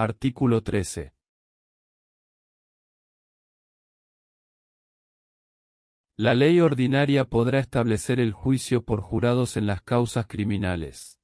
Artículo 13. La ley ordinaria podrá establecer el juicio por jurados en las causas criminales.